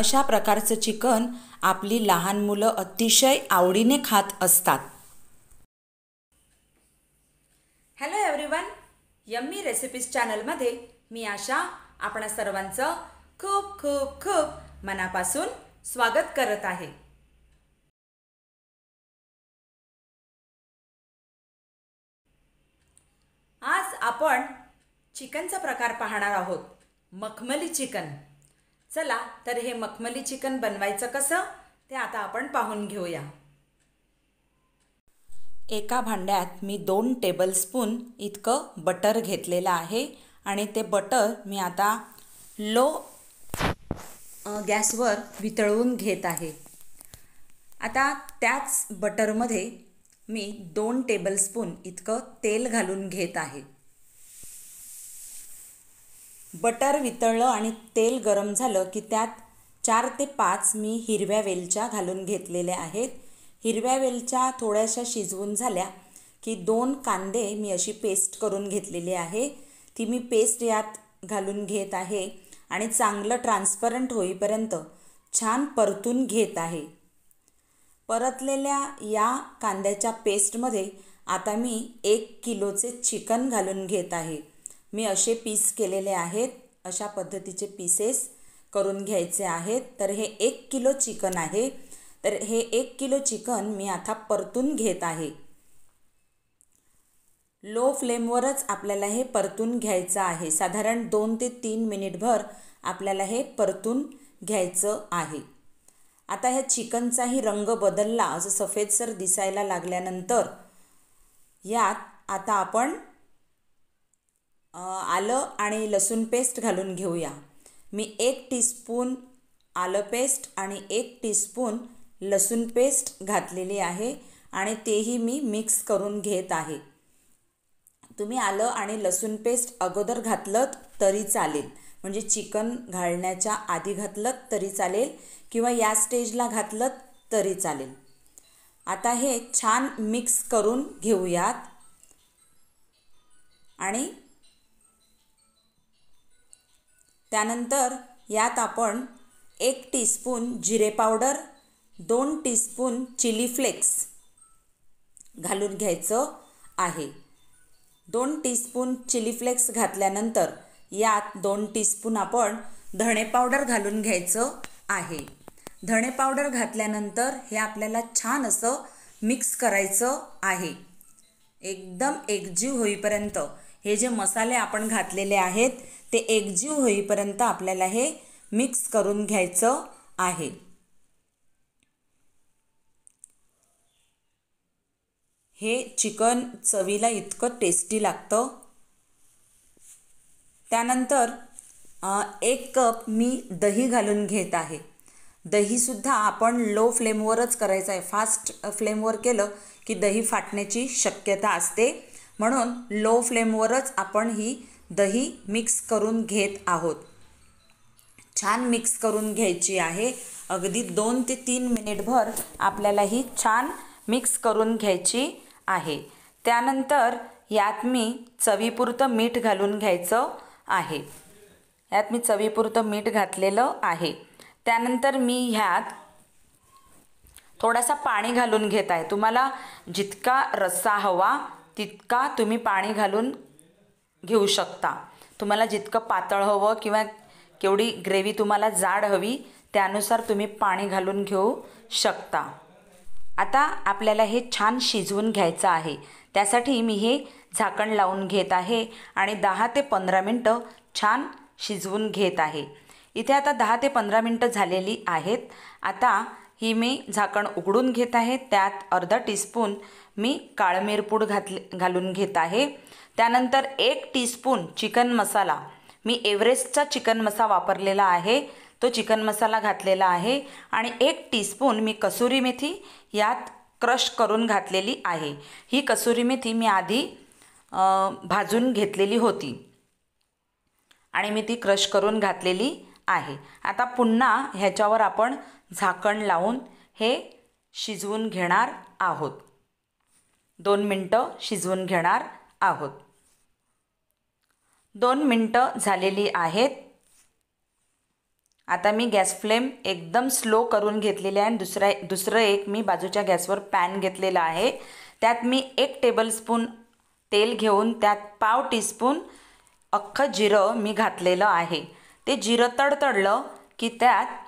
अशा प्रकारचं चिकन आपली लहान मुलं अतिशय आवडीने खात असतात हॅलो एव्हरीवन यम्मी रेसिपीज चॅनलमध्ये मी आशा आपणा सर्वांचं खूप खूप खूप मनापासून स्वागत करत आहे आज आपण चिकनचा प्रकार पाहणार आहोत मखमली चिकन चला तर हे मखमली चिकन बनवायचं कसं ते आता आपण पाहून घेऊया एका भांड्यात मी दोन टेबलस्पून इतकं बटर घेतलेलं आहे आणि ते बटर मी आता लो गॅसवर वितळवून घेत आहे आता त्याच बटरमध्ये मी दोन टेबलस्पून इतकं तेल घालून घेत आहे बटर वितळलं आणि तेल गरम झालं की त्यात चार ते पाच मी हिरव्या वेलच्या घालून घेतलेल्या आहेत हिरव्या वेलच्या थोड्याशा शिजवून झाल्या की दोन कांदे मी अशी पेस्ट करून घेतलेली आहे ती मी पेस्ट यात घालून घेत आहे आणि चांगलं ट्रान्सपरंट होईपर्यंत छान परतून घेत आहे परतलेल्या या कांद्याच्या पेस्टमध्ये आता मी एक किलोचे चिकन घालून घेत आहे मी असे पीस केलेले आहेत अशा पद्धतीचे पीसेस करून घ्यायचे आहेत तर हे एक किलो चिकन आहे तर हे एक किलो चिकन मी आता परतून घेत आहे लो फ्लेमवरच आपल्याला हे परतून घ्यायचं आहे साधारण दोन ते तीन मिनिटभर आपल्याला हे परतून घ्यायचं आहे आता ह्या चिकनचाही रंग बदलला असं सफेदसर दिसायला लागल्यानंतर यात आता आपण आलं आणि लसूण पेस्ट घालून घेऊया मी एक टीस्पून आलं पेस्ट आणि एक टीस्पून लसूण पेस्ट घातलेली आहे आणि तेही मी मिक्स करून घेत आहे तुम्ही आलं आणि लसूण पेस्ट अगोदर घातलं तरी चालेल म्हणजे चिकन घालण्याच्या आधी घातलं तरी चालेल किंवा या स्टेजला घातलं तरी चालेल आता हे छान मिक्स करून घेऊयात आणि त्यानंतर यात आपण एक टीस्पून जिरे पावडर दोन टीस्पून चिली फ्लेक्स घालून घ्यायचं आहे दोन टीस्पून चिली फ्लेक्स घातल्यानंतर यात दोन टीस्पून आपण धणे पावडर घालून घ्यायचं आहे धणे पावडर घातल्यानंतर हे आपल्याला छान असं मिक्स करायचं आहे एकदम एकजीव होईपर्यंत हे जे मसाले आपण घातलेले आहेत ते एकजीव होईपर्यंत आपल्याला हे मिक्स करून घ्यायचं आहे हे चिकन चवीला इतकं टेस्टी लागतं त्यानंतर एक कप मी दही घालून घेत आहे दहीसुद्धा आपण लो फ्लेमवरच करायचं आहे फास्ट फ्लेमवर केलं की दही फाटण्याची शक्यता असते म्हणून लो फ्लेमवरच आपण ही दही मिक्स करून घेत आहोत छान मिक्स करून घ्यायची आहे अगदी दोन ते तीन मिनिटभर आपल्याला ही छान मिक्स करून घ्यायची आहे त्यानंतर यात मी चवीपुरतं मीठ घालून घ्यायचं आहे यात मी चवीपुरतं मीठ घातलेलं आहे त्यानंतर मी ह्यात थोडासा पाणी घालून घेत आहे तुम्हाला जितका रस्सा हवा तितका तुम्ही पाणी घालून घेऊ शकता तुम्हाला जितकं पातळ हवं किंवा केवढी ग्रेव्ही तुम्हाला जाड हवी त्यानुसार तुम्ही पाणी घालून घेऊ शकता आता आपल्याला हे छान शिजवून घ्यायचं आहे त्यासाठी मी हे झाकण लावून घेत आहे आणि दहा ते पंधरा मिनटं छान शिजवून घेत आहे इथे आता दहा ते पंधरा मिनटं झालेली आहेत आता ही मी झाकण उघडून घेत आहे त्यात अर्धा टीस्पून मी काळमेरपूड घातले घालून घेत आहे त्यानंतर एक टीस्पून चिकन मसाला मी एव्हरेस्टचा चिकन मसा वापरलेला आहे तो चिकन मसाला घातलेला आहे आणि एक टीस्पून मी कसुरी मेथी यात क्रश करून घातलेली आहे ही कसुरी मेथी मी आधी भाजून घेतलेली होती आणि मी ती क्रश करून घातलेली आहे आता पुन्हा ह्याच्यावर आपण झाकण लावून हे शिजवून घेणार आहोत दोन मिनटं शिजवून घेणार आहोत दोन मिनटं झालेली आहेत आता मी गॅस फ्लेम एकदम स्लो करून घेतलेली आहे आणि दुसरा दुसरं एक मी बाजूच्या गॅसवर पॅन घेतलेला आहे त्यात मी एक टेबलस्पून तेल घेऊन त्यात पाव टीस्पून अख्खं जिरं मी घातलेलं आहे ते जिरं तडतडलं की त्यात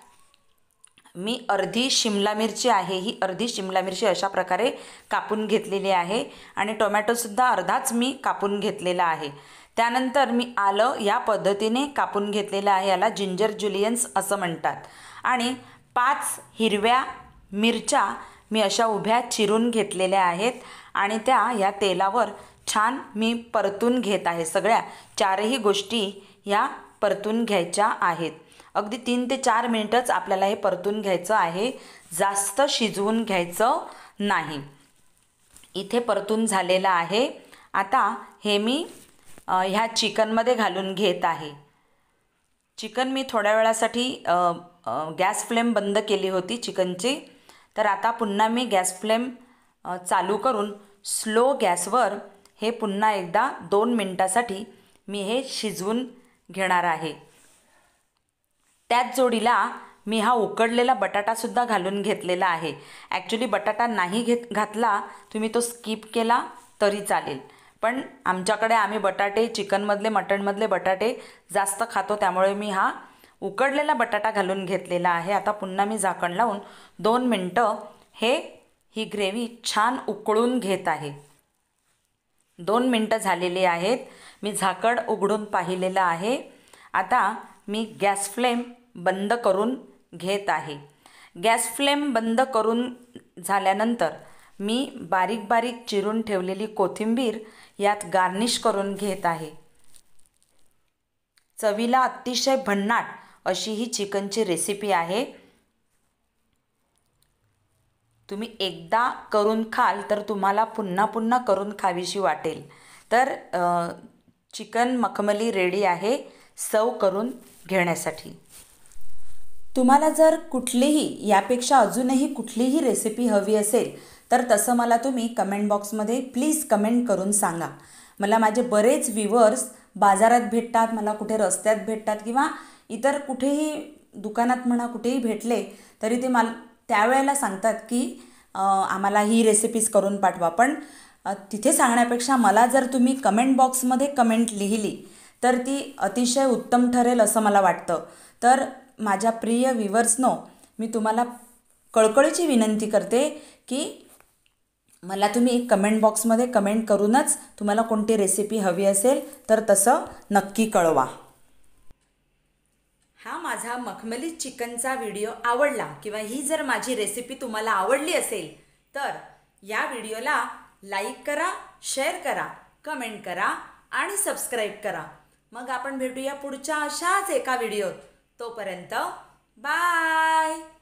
मी अर्धी शिमला मिरची आहे ही अर्धी शिमला मिरची अशा प्रकारे कापून घेतलेली आहे आणि टोमॅटोसुद्धा अर्धाच मी कापून घेतलेला आहे त्यानंतर मी आलं या पद्धतीने कापून घेतलेलं आहे याला जिंजर जुलियन्स असं म्हणतात आणि पाच हिरव्या मिरच्या मी अशा उभ्या चिरून घेतलेल्या आहेत आणि त्या या तेलावर छान मी परतून घेत आहे सगळ्या चारही गोष्टी या परतून घ्यायच्या आहेत अगदी तीन ते चार मिनिटच आपल्याला हे परतून घ्यायचं आहे जास्त शिजवून घ्यायचं नाही इथे परतून झालेलं आहे आता हे मी ह्या चिकनमध्ये घालून घेत आहे चिकन मी थोड्या वेळासाठी गॅस फ्लेम बंद केली होती चिकनची तर आता पुन्हा मी गॅस फ्लेम चालू करून स्लो गॅसवर हे पुन्हा एकदा दोन मिनटासाठी मी हे शिजवून घेणार आहे त्याच जोडीला मी हा उकडलेला बटाटासुद्धा घालून घेतलेला आहे ॲक्च्युली बटाटा नाही घेत घातला तुम्ही तो स्किप केला तरी चालेल पण आमच्याकडे आम्ही बटाटे चिकनमधले मटणमधले बटाटे जास्त खातो त्यामुळे मी हा उकडलेला बटाटा घालून घेतलेला आहे आता पुन्हा मी झाकण लावून दोन मिनटं हे ही ग्रेव्ही छान उकळून घेत आहे दोन मिनटं झालेली आहेत मी झाकण उघडून पाहिलेलं आहे आता मी गॅस फ्लेम बंद करून घेत आहे गॅस फ्लेम बंद करून झाल्यानंतर मी बारीक बारीक चिरून ठेवलेली कोथिंबीर यात गार्निश करून घेत आहे चवीला अतिशय भन्नाट अशी ही चिकनची रेसिपी आहे तुम्ही एकदा करून खाल तर तुम्हाला पुन्हा पुन्हा करून खावीशी वाटेल तर चिकन मखमली रेडी आहे सव करून घेण्यासाठी तुम्हाला जर कुठलीही यापेक्षा अजूनही कुठलीही रेसिपी हवी असेल तर तसं मला तुम्ही कमेंट बॉक्समध्ये प्लीज कमेंट करून सांगा मला माझे बरेच व्ह्युअर्स बाजारात भेटतात मला कुठे रस्त्यात भेटतात किंवा इतर कुठेही दुकानात म्हणा कुठेही भेटले तरी ते मला त्यावेळेला सांगतात की आम्हाला ही रेसिपीज करून पाठवा पण तिथे सांगण्यापेक्षा मला जर तुम्ही कमेंट बॉक्समध्ये कमेंट लिहिली तर ती अतिशय उत्तम ठरेल असं मला वाटतं तर माझ्या प्रिय विवर्सनो मी तुम्हाला कळकळीची विनंती करते की मला तुम्ही कमेंट बॉक्समध्ये कमेंट करूनच तुम्हाला कोणती रेसिपी हवी असेल तर तसं नक्की कळवा हा माझा मखमली चिकनचा व्हिडिओ आवडला किंवा ही जर माझी रेसिपी तुम्हाला आवडली असेल तर या व्हिडिओला लाईक करा शेअर करा कमेंट करा आणि सबस्क्राईब करा मग आपण भेटूया पुढच्या अशाच एका व्हिडिओत तोपर्यंत बाय